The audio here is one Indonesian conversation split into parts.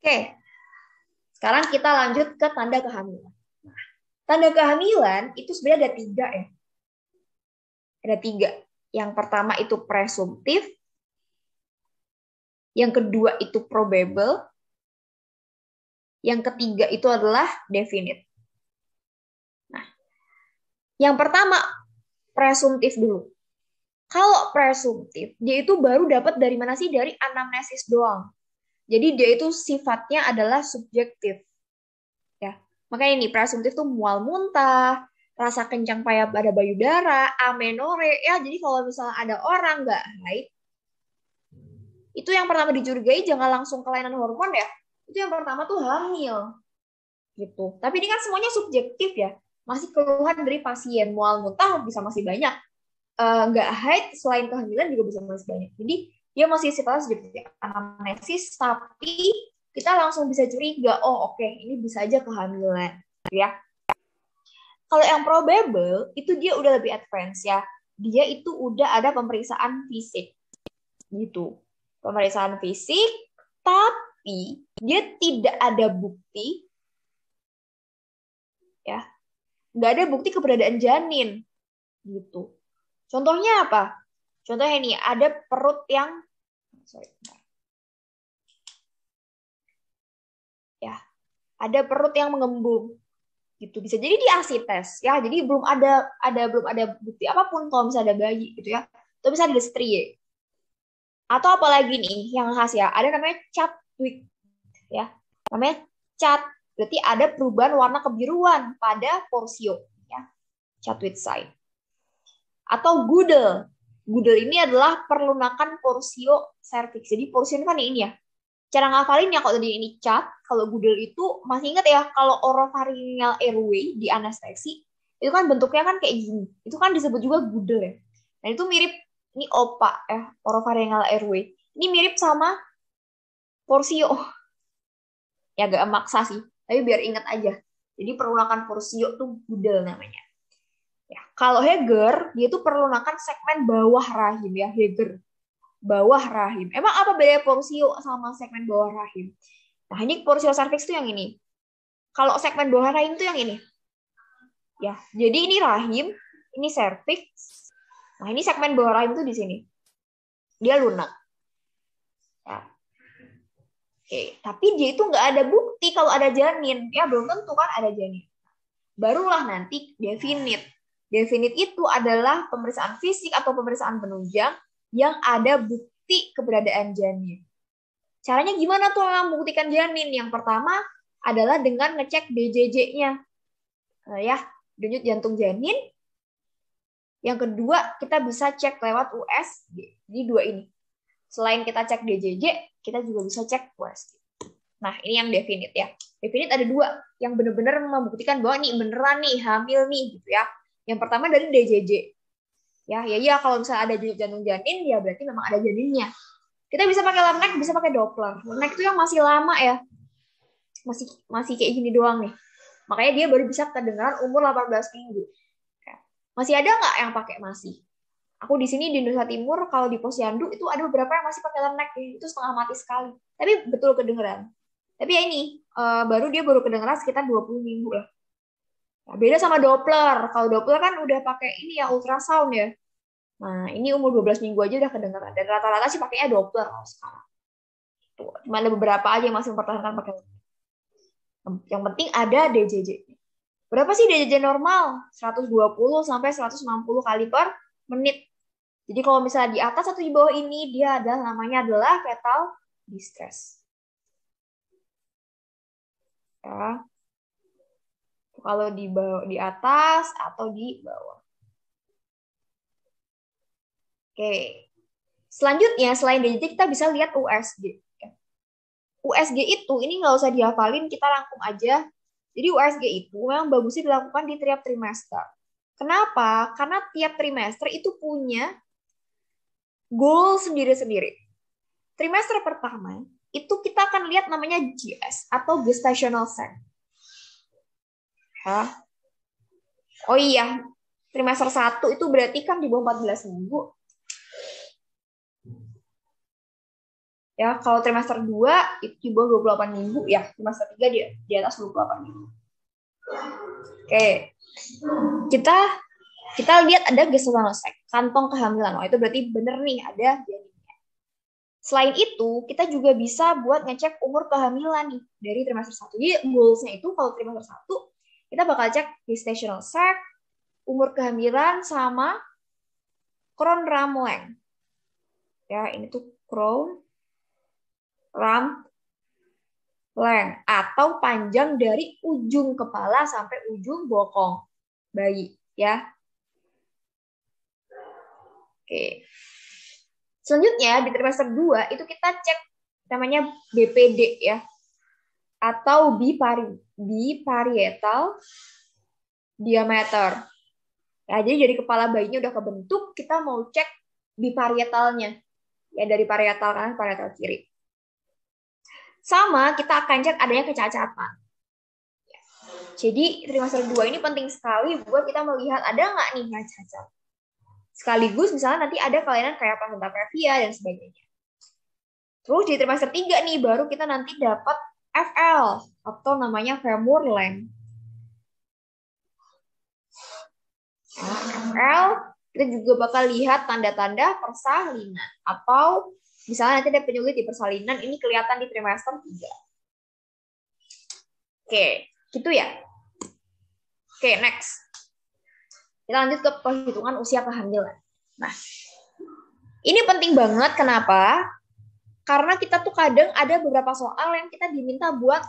Oke, sekarang kita lanjut ke tanda kehamilan. tanda kehamilan itu sebenarnya ada tiga ya. Ada tiga. Yang pertama itu presumtif, yang kedua itu probable, yang ketiga itu adalah definite. Nah, yang pertama presumtif dulu. Kalau presumtif, dia itu baru dapat dari mana sih? Dari anamnesis doang. Jadi dia itu sifatnya adalah subjektif. Ya. Makanya ini presumtif tuh mual muntah, rasa kencang payah pada bayu darah, amenore. Ya, jadi kalau misalnya ada orang nggak haid, itu yang pertama dicurigai jangan langsung kelainan hormon ya. Itu yang pertama tuh hamil. Gitu. Tapi ini kan semuanya subjektif ya. Masih keluhan dari pasien mual muntah bisa masih banyak eh, nggak uh, haid selain kehamilan juga bisa masih banyak. Jadi dia masih sifatnya seperti anamnesis tapi kita langsung bisa curiga oh oke okay, ini bisa aja kehamilan ya kalau yang probable itu dia udah lebih advance ya dia itu udah ada pemeriksaan fisik gitu pemeriksaan fisik tapi dia tidak ada bukti ya nggak ada bukti keberadaan janin gitu contohnya apa Contohnya nih, ada perut yang sorry, ya ada perut yang mengembung gitu bisa jadi asi asites ya jadi belum ada ada belum ada bukti apapun kalau misalnya ada bayi gitu ya atau bisa ada strie atau apalagi nih yang khas ya ada namanya cat ya namanya cat berarti ada perubahan warna kebiruan pada porsio ya cat sign atau gudel Gudel ini adalah perlunakan porsio cervix. Jadi ini kan ini ya. Cara ngafalin ya kalau tadi ini cat, kalau gudel itu masih ingat ya kalau oropharyngeal airway di anestesi itu kan bentuknya kan kayak gini. Itu kan disebut juga gudel ya. Nah itu mirip ini opa ya, eh, airway. Ini mirip sama porsio. Ya agak maksa sih, tapi biar ingat aja. Jadi perlunakan porsio tuh gudel namanya. Ya, kalau Heger, dia itu perlu makan segmen bawah rahim ya, Heger. Bawah rahim. Emang apa beda porsio sama segmen bawah rahim? Nah, ini porsio cervix itu yang ini. Kalau segmen bawah rahim itu yang ini. Ya, jadi ini rahim, ini cervix. Nah, ini segmen bawah rahim itu di sini. Dia lunak. Ya. Oke, tapi dia itu nggak ada bukti kalau ada janin. Ya, belum tentu kan ada janin. Barulah nanti definite Definit itu adalah pemeriksaan fisik atau pemeriksaan penunjang yang ada bukti keberadaan janin. Caranya gimana tuh membuktikan janin? Yang pertama adalah dengan ngecek DJJ-nya. Nah, eh, ya, denyut jantung janin. Yang kedua, kita bisa cek lewat US, ini dua ini. Selain kita cek DJJ, kita juga bisa cek USG. Nah, ini yang definit ya. Definit ada dua yang benar-benar membuktikan bahwa ini beneran nih hamil nih gitu ya yang pertama dari DJJ. Ya, ya, ya kalau misalnya ada jantung janin, ya berarti memang ada janinnya. Kita bisa pakai lab bisa pakai Doppler. Lab itu yang masih lama ya. Masih masih kayak gini doang nih. Makanya dia baru bisa kedengaran umur 18 minggu. Masih ada nggak yang pakai masih? Aku di sini di Nusa Timur, kalau di posyandu itu ada beberapa yang masih pakai lab Itu setengah mati sekali. Tapi betul kedengeran. Tapi ya ini, eh, baru dia baru kedengeran sekitar 20 minggu lah beda sama Doppler. Kalau Doppler kan udah pakai ini ya ultrasound ya. Nah, ini umur 12 minggu aja udah kedengaran. Dan rata-rata sih pakainya Doppler kalau sekarang. Tuh, gitu. Cuma ada beberapa aja yang masih mempertahankan pakai Yang penting ada DJJ. Berapa sih DJJ normal? 120 sampai 160 kali per menit. Jadi kalau misalnya di atas atau di bawah ini, dia ada namanya adalah fetal distress. Ya kalau di bawah, di atas atau di bawah. Oke. Selanjutnya selain DJT kita bisa lihat USG. USG itu ini nggak usah dihafalin, kita rangkum aja. Jadi USG itu memang bagusnya dilakukan di tiap trimester. Kenapa? Karena tiap trimester itu punya goal sendiri-sendiri. Trimester pertama itu kita akan lihat namanya GS atau gestational sense. Hah? Oh iya, trimester 1 itu berarti kan di bawah 14 minggu. Ya, kalau trimester 2 itu di bawah 28 minggu ya, trimester 3 di, di atas 28 minggu. Oke. Kita kita lihat ada gesenonosek, kantong kehamilan. Oh, itu berarti benar nih ada janinnya. Selain itu, kita juga bisa buat ngecek umur kehamilan nih dari trimester 1. Jadi goals-nya itu kalau trimester 1 kita bakal cek gestational sac, umur kehamilan sama crown ram length. Ya, ini tuh crown ram length atau panjang dari ujung kepala sampai ujung bokong bayi, ya. Oke. Selanjutnya di trimester 2 itu kita cek namanya BPD ya atau bipari di parietal diameter. Ya, jadi dari kepala bayinya udah kebentuk, kita mau cek di biparietalnya. Ya, dari parietal kanan ke parietal kiri. Sama, kita akan cek adanya kecacatan. Ya. Jadi, trimester 2 ini penting sekali buat kita melihat ada nggak nih yang cacat. Sekaligus misalnya nanti ada kelainan kayak placenta previa dan sebagainya. Terus di trimester 3 nih, baru kita nanti dapat FL atau namanya femur length. FL kita juga bakal lihat tanda-tanda persalinan atau misalnya nanti ada penyulit di persalinan ini kelihatan di trimester 3. Oke, gitu ya. Oke, next. Kita lanjut ke perhitungan usia kehamilan. Nah, ini penting banget kenapa? karena kita tuh kadang ada beberapa soal yang kita diminta buat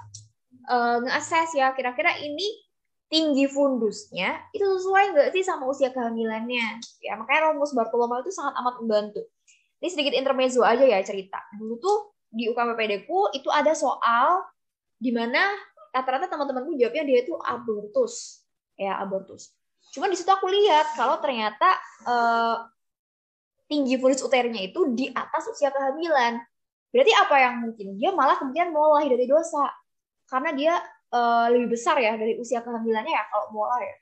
uh, nge-assess ya kira-kira ini tinggi fundusnya itu sesuai nggak sih sama usia kehamilannya ya makanya rumus Bartolomeo itu sangat amat membantu ini sedikit intermezzo aja ya cerita dulu tuh di UKPPD ku itu ada soal di mana rata-rata teman-temanku jawabnya dia itu abortus ya abortus cuman di situ aku lihat kalau ternyata uh, tinggi fundus uternya itu di atas usia kehamilan Berarti apa yang mungkin? Dia malah kemudian mau lahir dari dosa. Karena dia uh, lebih besar ya dari usia kehamilannya ya kalau mau lahir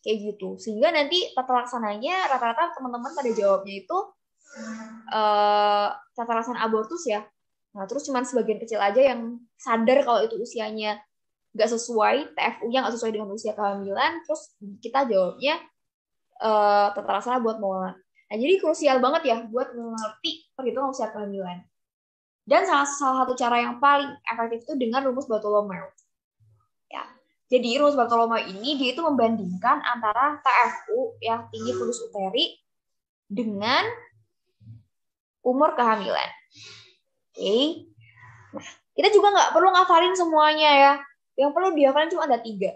Kayak gitu. Sehingga nanti tata laksananya rata-rata teman-teman pada jawabnya itu uh, tata laksana abortus ya. Nah, terus cuman sebagian kecil aja yang sadar kalau itu usianya nggak sesuai, TFU-nya nggak sesuai dengan usia kehamilan, terus kita jawabnya uh, tata laksana buat mola. Nah, jadi krusial banget ya buat mengerti perhitungan usia kehamilan. Dan salah, salah satu cara yang paling efektif itu dengan rumus Bartolomeu. Ya. Jadi rumus Bartolomeu ini dia itu membandingkan antara TFU yang tinggi pulus uteri dengan umur kehamilan. Oke. Okay. Nah, kita juga nggak perlu ngafalin semuanya ya. Yang perlu dihafalin cuma ada tiga.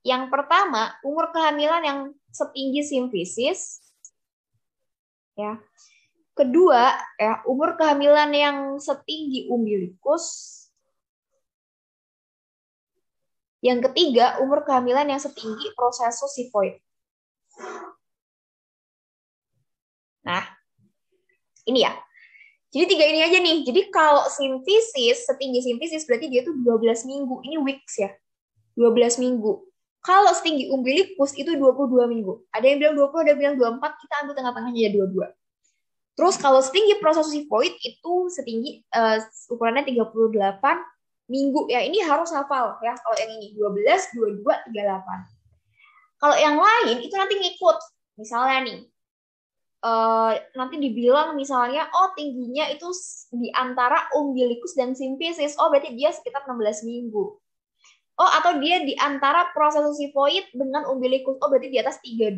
Yang pertama, umur kehamilan yang setinggi simfisis. Ya. Kedua, ya, umur kehamilan yang setinggi umbilikus. Yang ketiga, umur kehamilan yang setinggi prosesus sifoid. Nah, ini ya. Jadi tiga ini aja nih. Jadi kalau sintesis, setinggi sintesis berarti dia tuh 12 minggu. Ini weeks ya. 12 minggu. Kalau setinggi umbilikus itu 22 minggu. Ada yang bilang 20, ada yang bilang 24, kita ambil tengah-tengahnya ya 22. Terus kalau setinggi proses sifoid itu setinggi uh, ukurannya 38 minggu ya. Ini harus hafal ya kalau yang ini 12, 22, 38. Kalau yang lain itu nanti ngikut. Misalnya nih uh, nanti dibilang misalnya oh tingginya itu di antara umbilikus dan simfisis. Oh berarti dia sekitar 16 minggu. Oh atau dia di antara proses sifoid dengan umbilikus. Oh berarti di atas 32.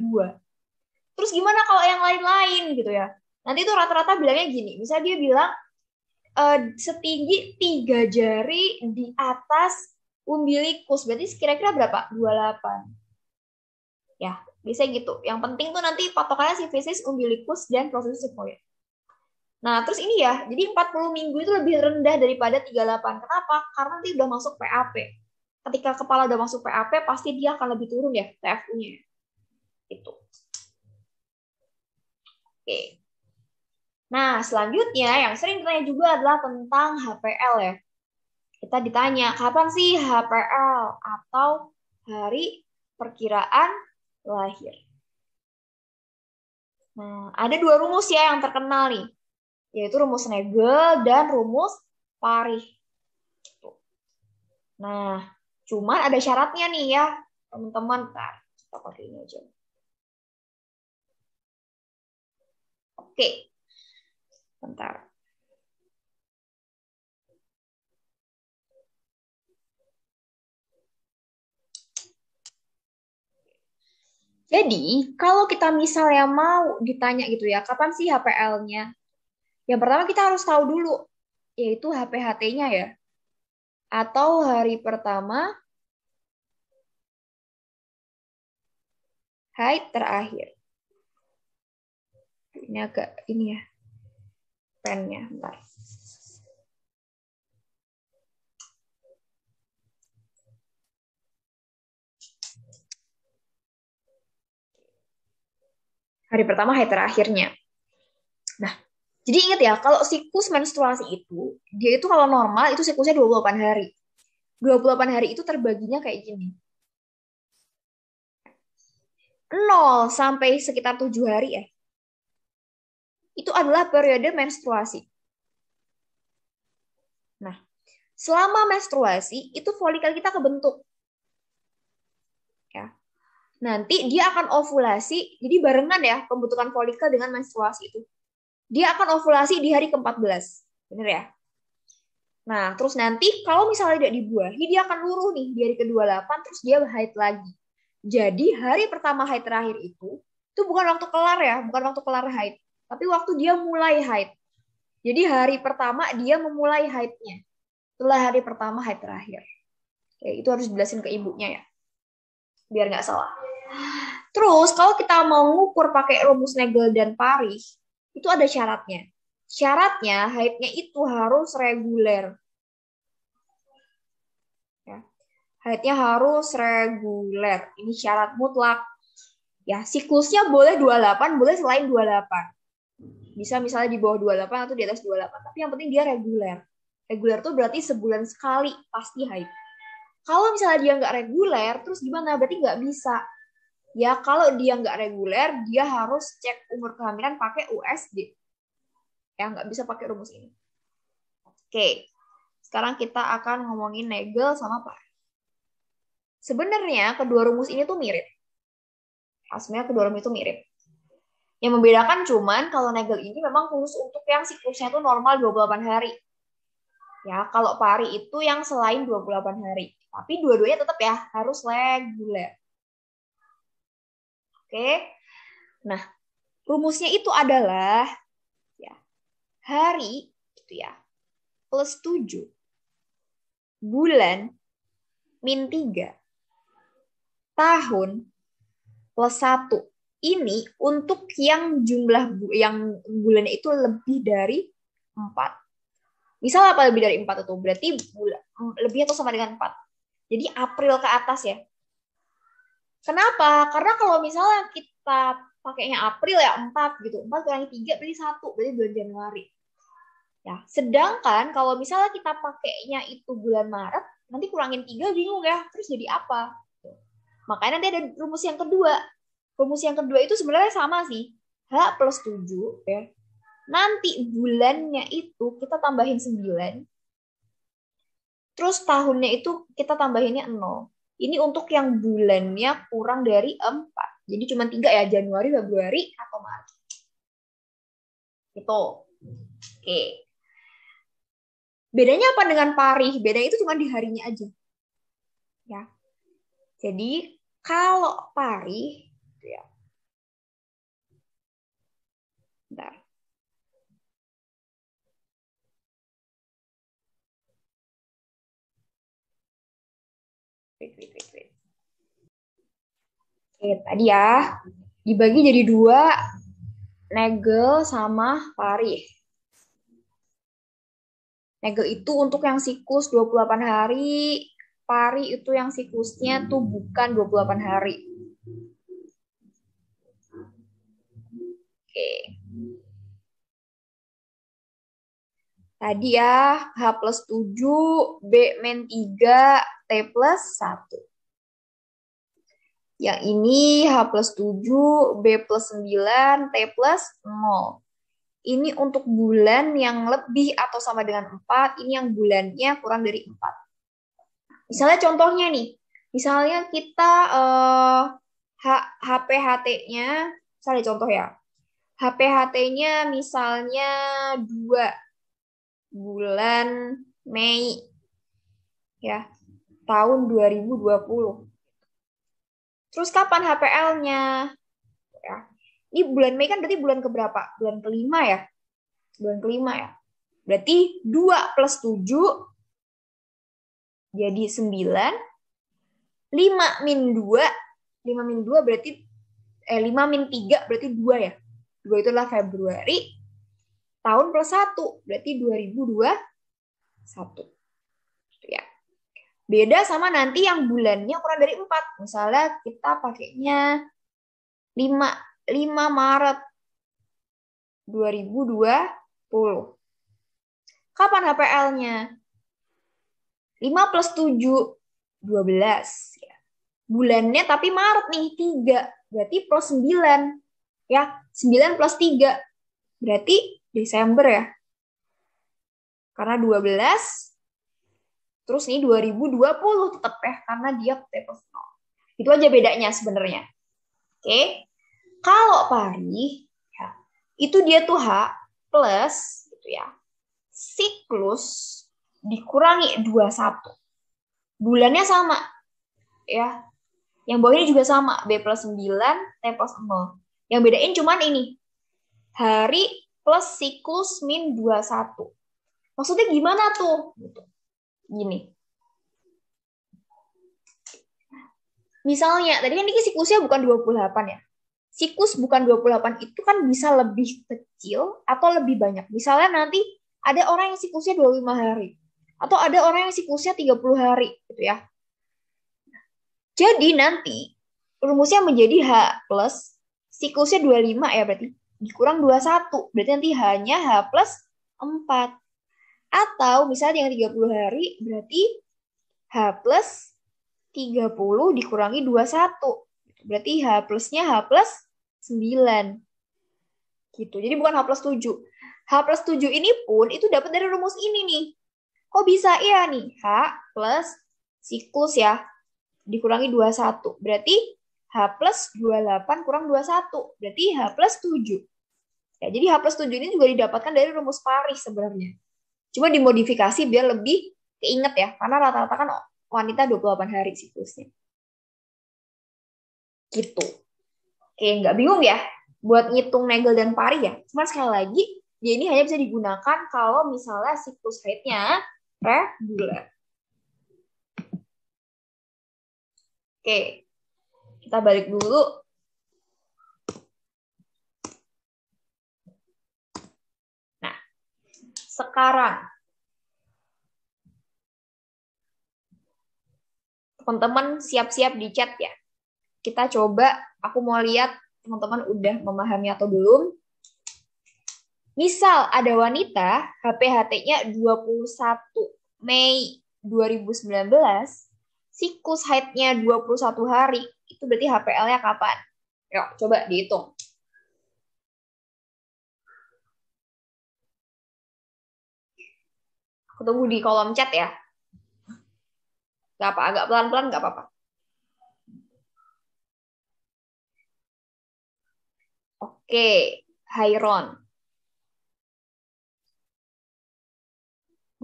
Terus gimana kalau yang lain-lain gitu ya? Nanti tuh rata-rata bilangnya gini, misalnya dia bilang e, setinggi tiga jari di atas umbilikus, berarti kira-kira berapa? 28. Ya, bisa gitu. Yang penting tuh nanti patokannya sifisis, umbilikus, dan proses sekolah. Nah, terus ini ya, jadi 40 minggu itu lebih rendah daripada 38. Kenapa? Karena nanti udah masuk PAP. Ketika kepala udah masuk PAP, pasti dia akan lebih turun ya TFU-nya. Itu. Oke. Nah, selanjutnya yang sering ditanya juga adalah tentang HPL ya. Kita ditanya, kapan sih HPL atau hari perkiraan lahir? Nah, ada dua rumus ya yang terkenal nih, yaitu rumus Negel dan rumus Parih. Nah, cuman ada syaratnya nih ya, teman-teman. Ntar kita pakai ini aja. Oke, Bentar. Jadi, kalau kita misalnya mau ditanya gitu ya, kapan sih HPL-nya? Yang pertama kita harus tahu dulu, yaitu HPHT-nya ya. Atau hari pertama, hai terakhir. Ini agak ini ya pennya. Bentar. Hari pertama, hari terakhirnya. Nah, jadi ingat ya, kalau siklus menstruasi itu, dia itu kalau normal itu siklusnya 28 hari. 28 hari itu terbaginya kayak gini. 0 sampai sekitar 7 hari ya itu adalah periode menstruasi. Nah, selama menstruasi itu folikel kita kebentuk. Ya. Nanti dia akan ovulasi, jadi barengan ya pembentukan folikel dengan menstruasi itu. Dia akan ovulasi di hari ke-14. Benar ya? Nah, terus nanti kalau misalnya tidak dibuahi, dia akan luruh nih di hari ke-28, terus dia haid lagi. Jadi hari pertama haid terakhir itu, itu bukan waktu kelar ya, bukan waktu kelar haid. Tapi waktu dia mulai haid. Jadi hari pertama dia memulai haidnya. Setelah hari pertama haid terakhir. Oke, itu harus jelasin ke ibunya ya. Biar nggak salah. Terus kalau kita mau ngukur pakai rumus Nagel dan Paris, itu ada syaratnya. Syaratnya haidnya itu harus reguler. Ya. Haidnya harus reguler. Ini syarat mutlak. Ya, siklusnya boleh 28, boleh selain 28 bisa misalnya di bawah 28 atau di atas 28 tapi yang penting dia reguler reguler tuh berarti sebulan sekali pasti haid kalau misalnya dia nggak reguler terus gimana berarti nggak bisa ya kalau dia nggak reguler dia harus cek umur kehamilan pakai USD ya nggak bisa pakai rumus ini oke sekarang kita akan ngomongin negel sama pak sebenarnya kedua rumus ini tuh mirip Asmnya kedua rumus itu mirip yang membedakan cuman kalau Nagel ini memang khusus untuk yang siklusnya itu normal 28 hari. Ya, kalau pari itu yang selain 28 hari. Tapi dua-duanya tetap ya harus reguler. Oke. Nah, rumusnya itu adalah ya hari gitu ya. plus 7 bulan min 3 tahun plus 1 ini untuk yang jumlah bu yang bulannya itu lebih dari 4. Misal apa lebih dari 4 itu? Berarti lebih atau sama dengan 4. Jadi April ke atas ya. Kenapa? Karena kalau misalnya kita pakainya April ya 4 gitu. 4 kurangi 3 berarti 1, berarti bulan Januari. Ya, sedangkan kalau misalnya kita pakainya itu bulan Maret, nanti kurangin 3 bingung ya, terus jadi apa? Makanya nanti ada rumus yang kedua, rumus yang kedua itu sebenarnya sama sih. H plus 7 ya. Nanti bulannya itu kita tambahin 9. Terus tahunnya itu kita tambahinnya 0. Ini untuk yang bulannya kurang dari 4. Jadi cuma 3 ya, Januari, Februari, atau Maret. Gitu. Oke. Bedanya apa dengan parih? Bedanya itu cuma di harinya aja. Ya. Jadi kalau parih Oke, tadi ya dibagi jadi dua, negel sama pari. Negel itu untuk yang siklus 28 hari, pari itu yang siklusnya tuh bukan 28 hari. Oke. Tadi ya, H plus 7, B men 3, T plus 1. Yang ini H plus 7, B plus 9, T plus 0. Ini untuk bulan yang lebih atau sama dengan 4, ini yang bulannya kurang dari 4. Misalnya contohnya nih, misalnya kita eh, HPHT-nya, misalnya contoh ya, HPHT-nya misalnya 2 bulan Mei ya tahun 2020. Terus kapan HPL-nya? Ya. Ini bulan Mei kan berarti bulan keberapa? Bulan kelima ya? Bulan kelima ya? Berarti 2 plus 7 jadi 9. 5 min 2. 5 min 2 berarti, eh 5 min 3 berarti 2 ya? 2 itu adalah Februari. Tahun plus 1 berarti 2021. Beda sama nanti yang bulannya kurang dari 4. Misalnya kita pakainya 5, 5 Maret 2020. Kapan HPL-nya? 5 plus 7, 12. Ya. Bulannya tapi Maret nih, 3. Berarti plus 9. Ya, 9 plus 3. Berarti Desember ya. Karena 12 Terus nih 2020 tetap ya karena dia table nol. Itu aja bedanya sebenarnya. Oke. Okay? Kalau pari ya, itu dia tuh H plus gitu ya. Siklus dikurangi 21. Bulannya sama. Ya. Yang bawah ini juga sama, B plus 9, T plus 0. Yang bedain cuman ini. Hari plus siklus min 21. Maksudnya gimana tuh? Gitu gini. Misalnya, tadi kan ini siklusnya bukan 28 ya. Siklus bukan 28 itu kan bisa lebih kecil atau lebih banyak. Misalnya nanti ada orang yang siklusnya 25 hari. Atau ada orang yang siklusnya 30 hari gitu ya. Jadi nanti rumusnya menjadi H plus siklusnya 25 ya berarti dikurang 21. Berarti nanti hanya H plus 4. Atau misalnya yang 30 hari berarti H plus 30 dikurangi 21. Berarti H plusnya H plus 9. Gitu. Jadi bukan H plus 7. H plus 7 ini pun itu dapat dari rumus ini nih. Kok bisa ya nih? H plus siklus ya. Dikurangi 21. Berarti H plus 28 kurang 21. Berarti H plus 7. Ya, jadi H plus 7 ini juga didapatkan dari rumus Paris sebenarnya. Cuma dimodifikasi biar lebih keinget ya, karena rata-rata kan wanita 28 hari siklusnya. Gitu. Oke, nggak bingung ya buat ngitung negel dan pari ya. Cuma sekali lagi, dia ini hanya bisa digunakan kalau misalnya siklus haidnya reguler. Oke, kita balik dulu sekarang. Teman-teman siap-siap di chat ya. Kita coba, aku mau lihat teman-teman udah memahami atau belum. Misal ada wanita HPHT-nya 21 Mei 2019, siklus haidnya 21 hari, itu berarti HPL-nya kapan? Yuk, coba dihitung. Tunggu di kolom chat ya. Gak apa, agak pelan-pelan gak apa-apa. Oke, Hairon.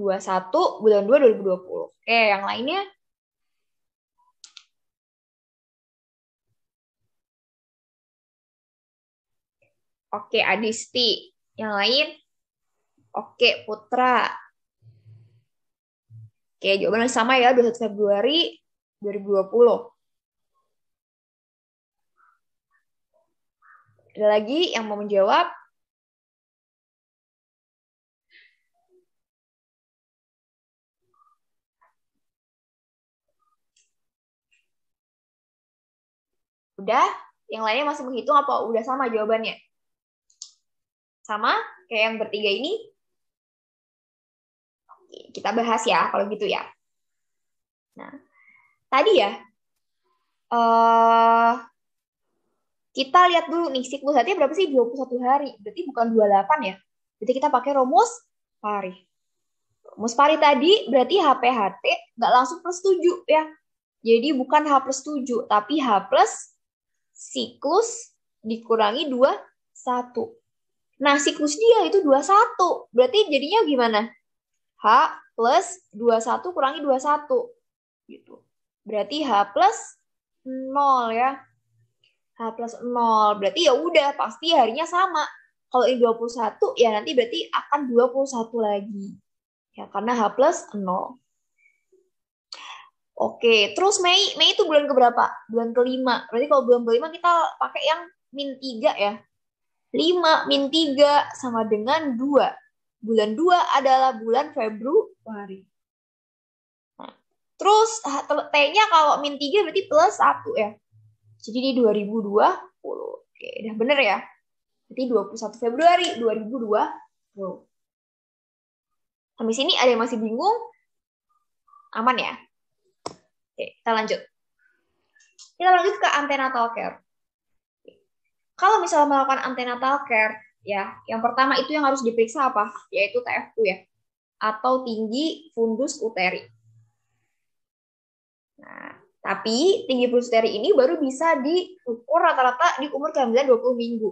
21 bulan 2 2020. Oke, yang lainnya? Oke, Adisti. Yang lain? Oke, Putra. Oke, jawaban yang sama ya, 21 Februari 2020. Ada lagi yang mau menjawab? Udah? Yang lainnya masih menghitung apa udah sama jawabannya? Sama? Kayak yang bertiga ini? kita bahas ya kalau gitu ya. Nah, tadi ya uh, kita lihat dulu nih siklus hati berapa sih 21 hari. Berarti bukan 28 ya. Jadi kita pakai rumus pari. Rumus pari tadi berarti HPHT nggak langsung plus 7 ya. Jadi bukan H plus 7, tapi H plus siklus dikurangi 21. Nah, siklus dia itu 21. Berarti jadinya gimana? H plus 21 kurangi 21. Gitu. Berarti H plus 0 ya. H plus 0. Berarti ya udah pasti harinya sama. Kalau ini 21 ya nanti berarti akan 21 lagi. Ya karena H plus 0. Oke, terus Mei, Mei itu bulan keberapa? Bulan kelima. Berarti kalau bulan kelima kita pakai yang min 3 ya. 5 min 3 sama dengan 2. Bulan 2 adalah bulan Februari. terus T-nya kalau min 3 berarti plus 1 ya. Jadi di 2020. Oke, udah bener ya. Berarti 21 Februari 2020. Habis ini ada yang masih bingung? Aman ya? Oke, kita lanjut. Kita lanjut ke antenatal talker. Kalau misalnya melakukan antenatal talker ya yang pertama itu yang harus diperiksa apa yaitu TFU ya atau tinggi fundus uteri nah tapi tinggi fundus uteri ini baru bisa diukur rata-rata di umur kehamilan 20 minggu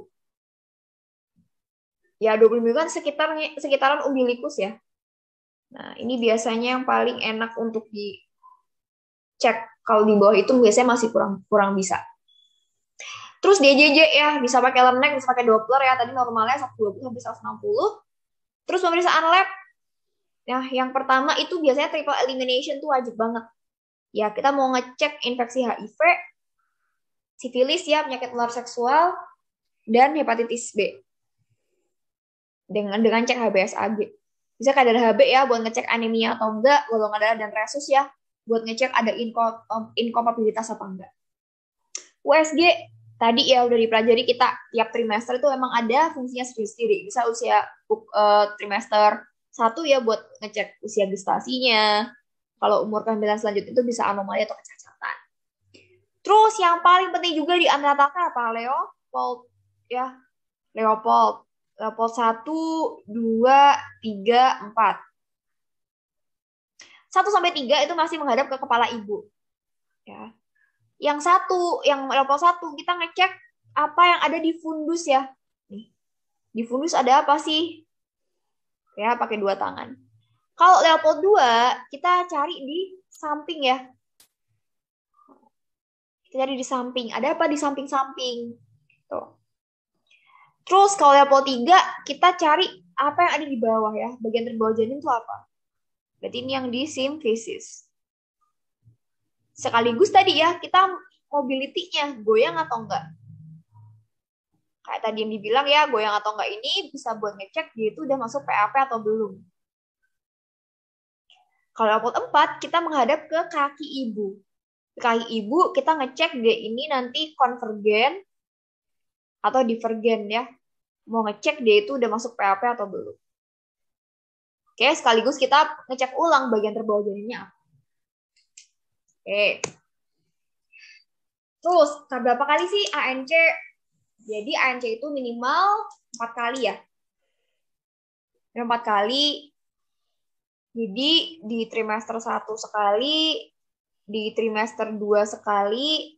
ya 20 minggu kan sekitar sekitaran umbilikus ya nah ini biasanya yang paling enak untuk dicek kalau di bawah itu biasanya masih kurang kurang bisa Terus dia jeje ya, bisa pakai lemnek bisa pakai Doppler ya. Tadi normalnya 120 sampai 160. Terus pemeriksaan lab. ya yang pertama itu biasanya triple elimination tuh wajib banget. Ya, kita mau ngecek infeksi HIV, sifilis ya, penyakit menular seksual, dan hepatitis B. Dengan dengan cek HBsAg. Bisa kadar HB ya buat ngecek anemia atau enggak, golongan darah dan resus ya buat ngecek ada inkom inkompatibilitas apa enggak. USG tadi ya udah dipelajari kita tiap trimester itu emang ada fungsinya sendiri-sendiri. Bisa usia uh, trimester satu ya buat ngecek usia gestasinya. Kalau umur kehamilan selanjutnya itu bisa anomali atau kecacatan. Terus yang paling penting juga di anatomi apa Leopold ya Leopold Leopold satu, dua, tiga, empat. Satu sampai tiga itu masih menghadap ke kepala ibu. Ya yang satu, yang level satu kita ngecek apa yang ada di fundus ya. Nih, di fundus ada apa sih? Ya, pakai dua tangan. Kalau level dua kita cari di samping ya. Kita cari di samping. Ada apa di samping-samping? Tuh. Terus kalau level tiga kita cari apa yang ada di bawah ya. Bagian terbawah janin itu apa? Berarti ini yang di simfisis sekaligus tadi ya kita mobility-nya goyang atau enggak. Kayak tadi yang dibilang ya goyang atau enggak ini bisa buat ngecek dia itu udah masuk PAP atau belum. Kalau level 4 kita menghadap ke kaki ibu. Kaki ibu kita ngecek dia ini nanti konvergen atau divergen ya. Mau ngecek dia itu udah masuk PAP atau belum. Oke, sekaligus kita ngecek ulang bagian terbawah janinnya apa. Oke. Terus, nah, berapa kali sih ANC? Jadi ANC itu minimal empat kali ya. 4 kali. Jadi di trimester satu sekali, di trimester dua sekali,